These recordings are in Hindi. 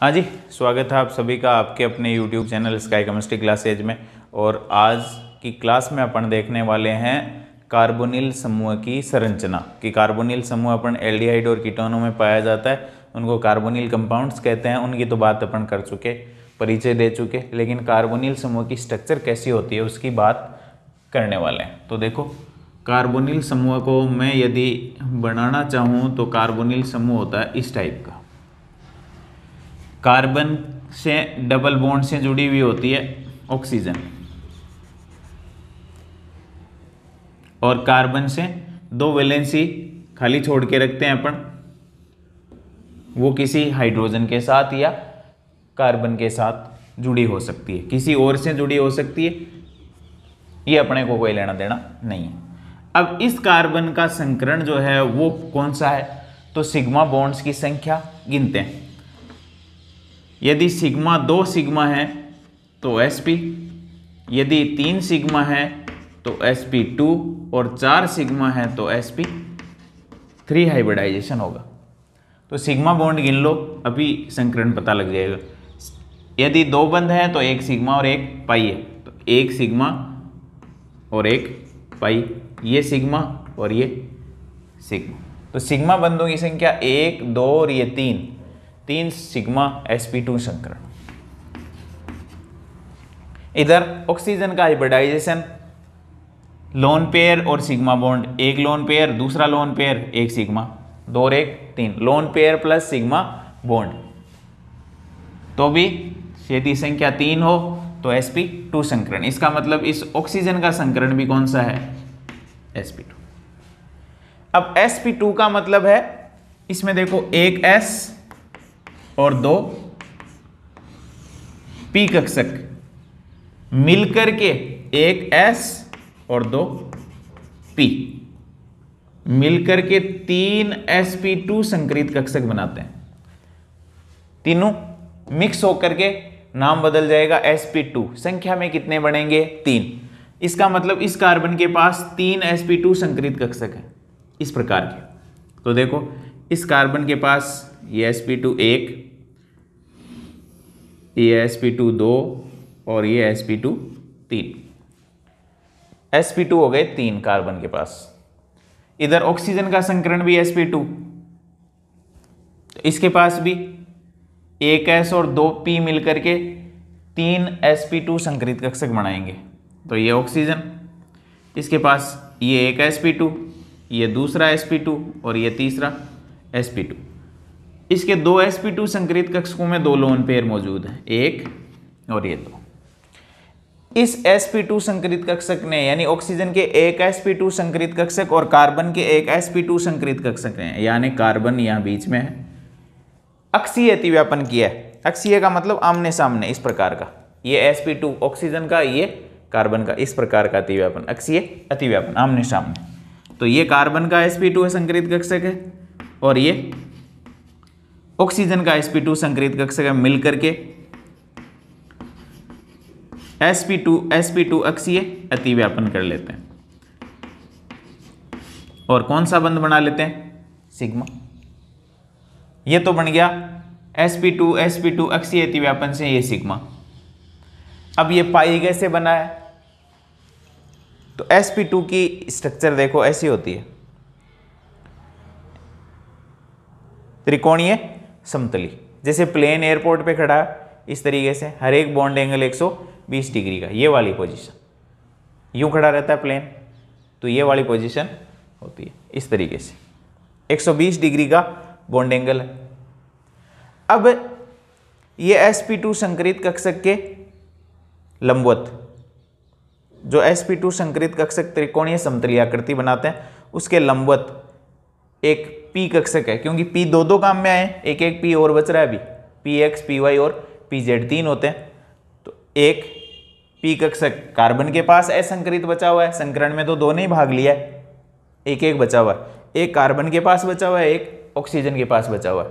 हाँ जी स्वागत है आप सभी का आपके अपने YouTube channel sky chemistry classes में और आज की क्लास में अपन देखने वाले हैं कार्बोनिल समूह की संरचना कि कार्बोनिल समूह अपन एल्डिहाइड और कीटोनों में पाया जाता है उनको कार्बोनिल कंपाउंड्स कहते हैं उनकी तो बात अपन कर चुके परिचय दे चुके लेकिन कार्बोनिल समूह की स्ट्रक्चर कैसी होती है उसकी बात करने वाले हैं तो देखो कार्बोनिल समूह को मैं यदि बनाना चाहूँ तो कार्बोनिल समूह होता है इस टाइप का कार्बन से डबल बॉन्ड से जुड़ी हुई होती है ऑक्सीजन और कार्बन से दो वैलेंसी खाली छोड़ के रखते हैं अपन वो किसी हाइड्रोजन के साथ या कार्बन के साथ जुड़ी हो सकती है किसी और से जुड़ी हो सकती है ये अपने को कोई लेना देना नहीं है अब इस कार्बन का संकरण जो है वो कौन सा है तो सिग्मा बॉन्ड्स की संख्या गिनते हैं यदि सिग्मा दो सिग्मा है तो एस पी यदि तीन सिग्मा है तो एस पी टू और चार सिग्मा है तो एस पी थ्री हाइब्रिडाइजेशन होगा तो सिग्मा बॉन्ड गिन लो अभी संकरण पता लग जाएगा यदि दो बंद हैं तो एक सिग्मा और एक पाई है तो एक सिग्मा और एक पाई ये सिग्मा और ये सिग्मा तो सिग्मा बंदों की संख्या एक दो और ये तीन तीन सिग्मा sp2 संकरण इधर ऑक्सीजन का हाइब्रिडाइजेशन लोन पेयर और सिग्मा बॉन्ड एक लोन पेयर दूसरा लोन पेयर एक सिग्मा दो और एक तीन lone pair plus sigma bond तो भी यदि संख्या तीन हो तो एस पी टू संकरण इसका मतलब इस ऑक्सीजन का संकरण भी कौन सा है एस पी टू अब एस पी टू का मतलब है इसमें देखो एक एस और दो पी कक्षक मिलकर के एक एस और दो पी मिलकर के तीन एस पी टू संकृत कक्षक बनाते हैं तीनों मिक्स होकर के नाम बदल जाएगा एस पी टू संख्या में कितने बढ़ेंगे तीन इसका मतलब इस कार्बन के पास तीन एस पी टू संकृत कक्षक है इस प्रकार के तो देखो इस कार्बन के पास ये एस पी टू एक ये एस पी टू दो और ये एस पी टू तीन एस पी टू हो गए तीन कार्बन के पास इधर ऑक्सीजन का संकरण भी एस पी टू इसके पास भी एक एस और दो पी मिलकर के तीन एस पी टू संकरित कक्षक बनाएंगे तो ये ऑक्सीजन इसके पास ये एक एस पी टू ये दूसरा एस पी टू और ये तीसरा एस पी टू इसके दो एस पी टू संकरित कक्षकों में दो लोन पेयर मौजूद हैं एक और ये दो इस एस पी टू संकरित कक्षक ने यानी ऑक्सीजन के एक एस पी टू संकरित कक्षक और कार्बन के एक एस पी टू संकरित कक्षक ने यानी कार्बन यहाँ बीच में है अक्षीय अतिव्यापन किया है अक्षीय का मतलब आमने सामने इस प्रकार का ये एस पी टू ऑक्सीजन का ये कार्बन का इस प्रकार का अतिव्यापन अक्षीय अतिव्यापन आमने सामने तो ये कार्बन का एस पी टू संकरित कक्षक है और ये ऑक्सीजन का sp2 टू संक्रित कक्ष का मिल करके sp2 sp2 अक्षीय अतिव्यापन कर लेते हैं और कौन सा बंध बना लेते हैं सिग्मा ये तो बन गया sp2 sp2 अक्षीय अतिव्यापन से ये सिग्मा अब ये पाई कैसे बना है तो sp2 की स्ट्रक्चर देखो ऐसी होती है त्रिकोणीय समतली जैसे प्लेन एयरपोर्ट पे खड़ा इस तरीके से हर एक बॉन्ड एंगल 120 डिग्री का ये वाली पोजीशन यूँ खड़ा रहता है प्लेन तो ये वाली पोजीशन होती है इस तरीके से 120 डिग्री का बॉन्ड एंगल है अब ये टू संकृत कक्षक के लंबवत जो एस पी टू संकृत कक्षक त्रिकोणीय समतली आकृति बनाते हैं उसके लंबवत एक पी कक्षक है क्योंकि पी दो दो काम में आए एक एक पी और बच रहा है अभी पी एक्स पी वाई और पी जेड तीन होते हैं तो एक पी कक्षक कार्बन के पास असंकरित बचा हुआ है संकरण में तो दो ने ही भाग लिया है एक एक बचा हुआ है एक कार्बन के पास बचा हुआ है एक ऑक्सीजन के पास बचा हुआ है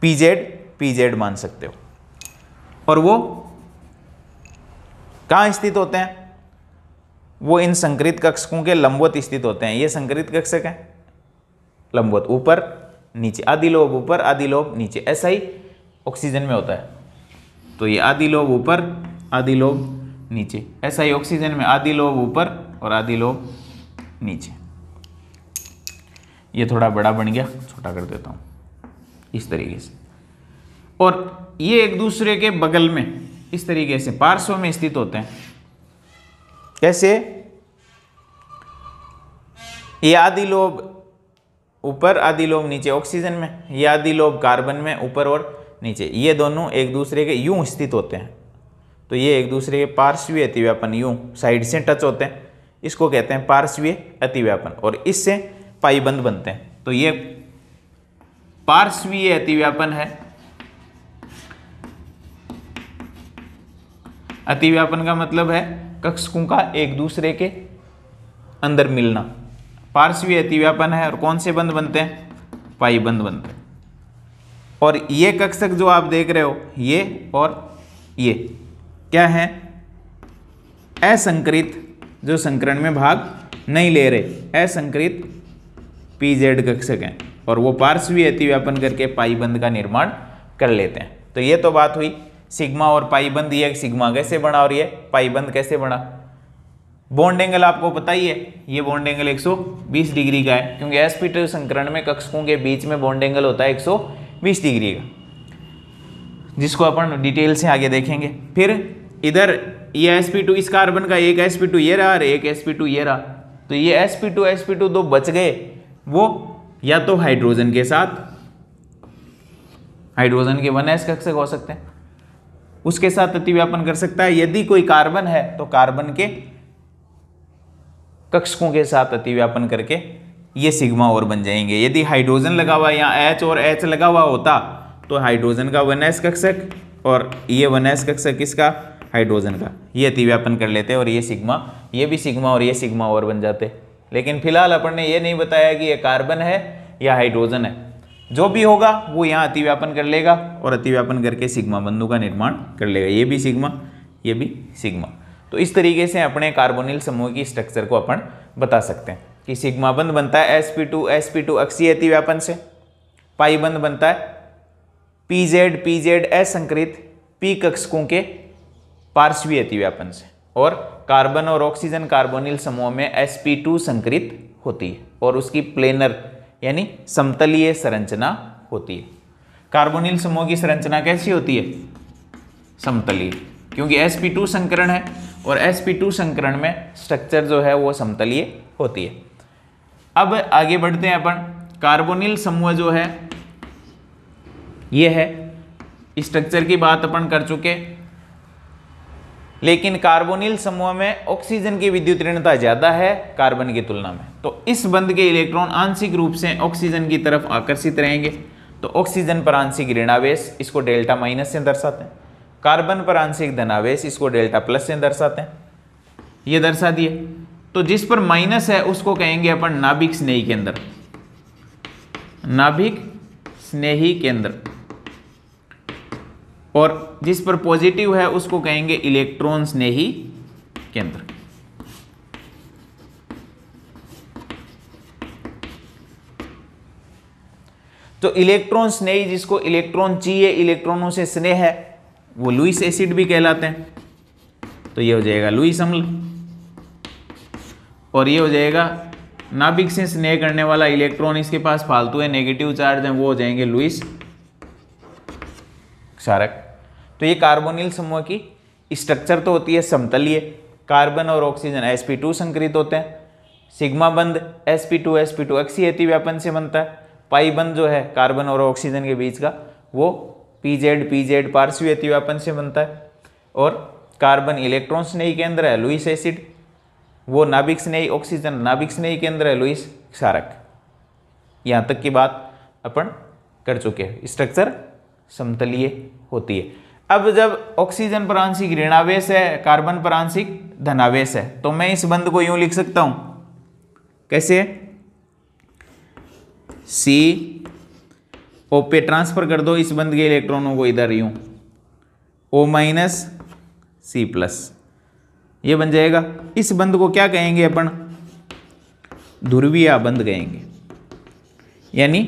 पी जेड पी जेड मान सकते हो और वो कहाँ स्थित होते हैं वो इन संकरित कक्षकों के लंबवत स्थित होते हैं ये संकरित कक्षक हैं लंबवत ऊपर नीचे आदि लोब ऊपर आदि लोब नीचे ऐसा ही ऑक्सीजन में होता है तो ये आदि लोब ऊपर आदि लोब नीचे ऐसा ही ऑक्सीजन में आदि लोब ऊपर और आदि लोब नीचे ये थोड़ा बड़ा बन गया छोटा कर देता हूँ इस तरीके से और ये एक दूसरे के बगल में इस तरीके से पार्श्व में स्थित होते हैं कैसे ये आदि लोब ऊपर आदि लोग नीचे ऑक्सीजन में ये आदि लोग कार्बन में ऊपर और नीचे ये दोनों एक दूसरे के यूं स्थित होते हैं तो ये एक दूसरे के पार्श्वीय अतिव्यापन यूं साइड से टच होते हैं इसको कहते हैं पार्श्वीय अतिव्यापन और इससे पाईबंद बनते हैं तो ये पार्श्वीय अतिव्यापन है अतिव्यापन का मतलब है कक्षकों का एक दूसरे के अंदर मिलना पार्श्वीय अतिव्यापन है और कौन से बंद बनते हैं पाई बंद बनते हैं और ये कक्षक जो आप देख रहे हो ये और ये क्या है असंकृत जो संकरण में भाग नहीं ले रहे असंकृत पी जेड कक्षक हैं और वो पार्श्वीय अतिव्यापन करके पाई बंद का निर्माण कर लेते हैं तो ये तो बात हुई सिग्मा और पाई बंद ये सिग्मा कैसे बना और ये पाई बंद कैसे बना बॉन्ड एंगल आपको पता ही है ये बॉन्ड एंगल 120 डिग्री का है क्योंकि एसपीटर संकरण में कक्षकों के बीच में बॉन्ड एंगल होता है 120 डिग्री का जिसको अपन डिटेल से आगे देखेंगे फिर इधर ये एस पी टू इस कार्बन का एक एस पी टू ये रहा और एक एस पी टू ये रहा तो ये S P two S P two दो बच गए वो या तो हाइड्रोजन के साथ हाइड्रोजन के वन एस कक्षक हो सकते हैं उसके साथ अतिव्यापन कर सकता है यदि कोई कार्बन है तो कार्बन के कक्षकों के साथ अतिव्यापन करके ये सिग्मा और बन जाएंगे यदि हाइड्रोजन लगा हुआ यहाँ एच और एच लगा हुआ होता तो हाइड्रोजन का वन एस कक्षक और ये वन एस कक्षक किसका हाइड्रोजन का ये अतिव्यापन कर लेते और ये सिग्मा ये भी सिग्मा और ये सिग्मा और बन जाते लेकिन फिलहाल अपन ने ये नहीं बताया कि ये कार्बन है या हाइड्रोजन है जो भी होगा वो यहाँ अतिव्यापन कर लेगा और अतिव्यापन करके सिग्मा बंधु का निर्माण कर लेगा ये भी सिग्मा ये भी सिग्मा तो इस तरीके से अपने कार्बोनिल समूह की स्ट्रक्चर को अपन बता सकते हैं कि सिग्मा बंद बनता है S P two S P two अक्सीय अतिव्यापन से पाई बंद बनता है पी जेड पी जेड असंकृत पी कक्षकों के पार्श्वी अतिव्यापन से और कार्बन और ऑक्सीजन कार्बोनिल समूह में एस पी टू संकृत होती है और उसकी प्लेनर यानी समतलीय संरचना होती है कार्बोनिल समूह की संरचना कैसी होती है समतलीय क्योंकि एस पी टू संकरण है और sp2 संकरण में स्ट्रक्चर जो है वो समतलीय होती है अब आगे बढ़ते हैं अपन कार्बोनिल समूह जो है ये है स्ट्रक्चर की बात अपन कर चुके लेकिन कार्बोनिल समूह में ऑक्सीजन की विद्युत ऋणता ज़्यादा है कार्बन की तुलना में तो इस बंद के इलेक्ट्रॉन आंशिक रूप से ऑक्सीजन की तरफ आकर्षित रहेंगे तो ऑक्सीजन पर आंशिक ऋणावेश इसको डेल्टा माइनस से दर्शाते हैं कार्बन पर आंशिक धनावेश इसको डेल्टा प्लस से दर्शाते हैं ये दर्शा दिए तो जिस पर माइनस है उसको कहेंगे अपन नाभिक स्नेही केंद्र नाभिक स्नेही केंद्र और जिस पर पॉजिटिव है उसको कहेंगे इलेक्ट्रॉन स्नेही केंद्र तो इलेक्ट्रॉन स्नेही जिसको इलेक्ट्रॉन चाहिए इलेक्ट्रॉनों से स्नेह है वो लुइस एसिड भी कहलाते हैं तो ये हो जाएगा लुइस अम्ल और ये हो जाएगा नाभिक से स्नेह करने वाला इलेक्ट्रॉन इसके पास फालतू है नेगेटिव चार्ज है वो हो जाएंगे लुइस क्षारक तो ये कार्बोनिल समूह की स्ट्रक्चर तो होती है समतलीय कार्बन और ऑक्सीजन एस पी टू संकरित होते हैं sigma bond S P two S P two अक्सी व्यापन से बनता है पाई बंद जो है कार्बन और ऑक्सीजन के बीच का वो पी जेड पी जेड पार्श्वी अतिव्यापन से बनता है और कार्बन इलेक्ट्रॉन स्नेही केंद्र है लुइस एसिड वो नाभिक स्नेही ऑक्सीजन नाभिक स्नेही केंद्र है लुइस क्षारक यहाँ तक की बात अपन कर चुके हैं स्ट्रक्चर समतलीय होती है अब जब ऑक्सीजन पर आंशिक ऋणावेश है कार्बन पर आंशिक धनावेश है तो मैं इस बंद को यूं लिख सकता हूं कैसे सी ओ पे ट्रांसफ़र कर दो इस बंद के इलेक्ट्रॉनों को इधर यूं ओ माइनस सी प्लस ये बन जाएगा इस बंद को क्या कहेंगे अपन ध्रुवीय बंद कहेंगे यानी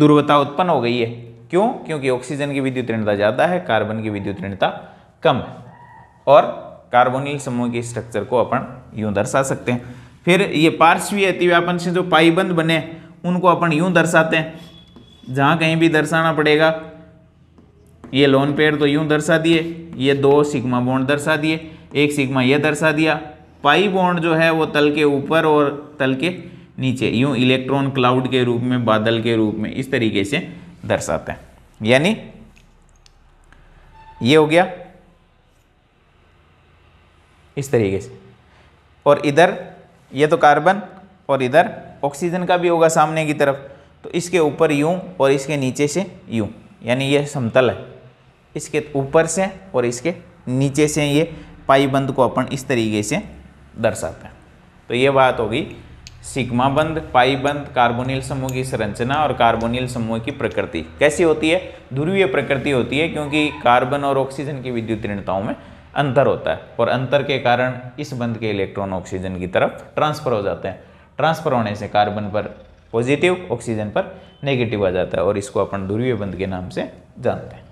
ध्रुवता उत्पन्न हो गई है क्यों क्योंकि ऑक्सीजन की विद्युत ऋणता ज़्यादा है कार्बन की विद्युत ऋणता कम है और कार्बोनिल समूह के स्ट्रक्चर को अपन यूं दर्शा सकते हैं फिर ये पार्श्वीय अतिव्यापन से जो पाईबंद बने उनको अपन यूं दर्शाते हैं जहाँ कहीं भी दर्शाना पड़ेगा ये लोन पेयर तो यूँ दर्शा दिए ये दो सिग्मा बॉन्ड दर्शा दिए एक सिग्मा ये दर्शा दिया पाई बॉन्ड जो है वो तल के ऊपर और तल के नीचे यूँ इलेक्ट्रॉन क्लाउड के रूप में बादल के रूप में इस तरीके से दर्शाते हैं यानी ये हो गया इस तरीके से और इधर ये तो कार्बन और इधर ऑक्सीजन का भी होगा सामने की तरफ तो इसके ऊपर यूँ और इसके नीचे से यूँ यानी ये समतल है इसके ऊपर से और इसके नीचे से ये पाईबंद को अपन इस तरीके से दर्शाते हैं तो ये बात होगी सिग्मा बंद पाई बंद कार्बोनिल समूह की संरचना और कार्बोनिल समूह की प्रकृति कैसी होती है ध्रुवीय प्रकृति होती है क्योंकि कार्बन और ऑक्सीजन की विद्युत ऋणताओं में अंतर होता है और अंतर के कारण इस बंद के इलेक्ट्रॉन ऑक्सीजन की तरफ ट्रांसफर हो जाते हैं ट्रांसफर होने से कार्बन पर पॉजिटिव ऑक्सीजन पर नेगेटिव आ जाता है और इसको अपन ध्रुवीय बंद के नाम से जानते हैं